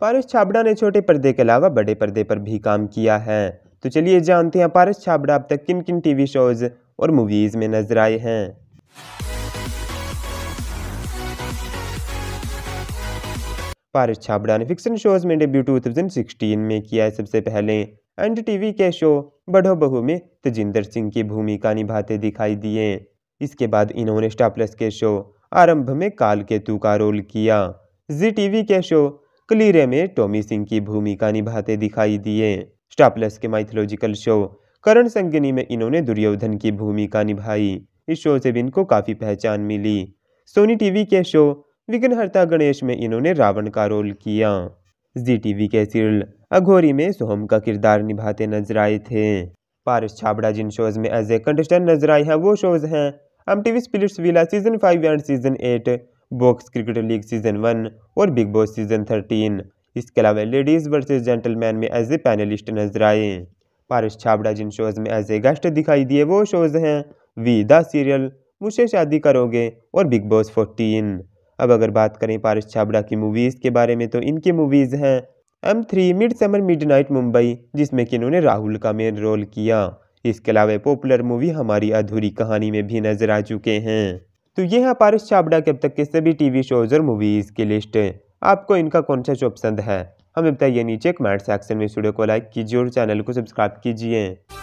पारस छाबड़ा ने छोटे पर्दे के अलावा बड़े पर्दे पर भी काम किया है तो चलिए जानते हैं पारस छाबड़ा अब तक किन किन टीवी शोज और मूवीज में नजर आए हैं पारस छाबड़ा ने फिक्शन शोज में डेब्यू 2016 में किया है सबसे पहले एंड टीवी के शो बढ़ो बहु में तजिंदर सिंह की भूमिका निभाते दिखाई दिए इसके बाद इन्होंने स्टार प्लस के शो आरंभ में काल केतु का रोल किया जी टीवी के शो क्लीरे में टॉमी सिंह की भूमिका निभाते दिखाई दिए स्टापलेस के माइथोलॉजिकल शो करण संगनी में इन्होंने दुर्योधन की भूमिका निभाई इस शो से भी इनको काफ़ी पहचान मिली सोनी टीवी के शो विघ्नहर्ता गणेश में इन्होंने रावण का रोल किया जी टीवी के सीरियल अघोरी में सोहम का किरदार निभाते नजर आए थे पारस छाबड़ा जिन शोज में एज ए कंटेस्टेंट नजर आए हैं वो शोज हैं M TV Splitsvilla season five and season eight box cricket league season one और बिग बॉस सीजन थर्टीन इसके अलावा लेडीज़ वर्सेज जेंटलमैन में एज ए पैनलिस्ट नजर आए पारस छाबड़ा जिन शोज़ में एज ए गेस्ट दिखाई दिए वो शोज़ हैं वी द सीरियल मुझसे शादी करोगे और बिग बॉस फोर्टीन अब अगर बात करें पारस छाबड़ा की मूवीज़ के बारे में तो इनकी मूवीज़ हैं M three mid summer mid night Mumbai जिसमें कि इन्होंने राहुल का मेन रोल किया इसके अलावा पॉपुलर मूवी हमारी अधूरी कहानी में भी नजर आ चुके हैं तो ये है पारिस छाबड़ा के अब तक के सभी टीवी शोज़ और मूवीज़ की लिस्ट आपको इनका कौन सा शो पसंद है हमें बताइए नीचे कमेंट सेक्शन में इस वीडियो को लाइक कीजिए और चैनल को सब्सक्राइब कीजिए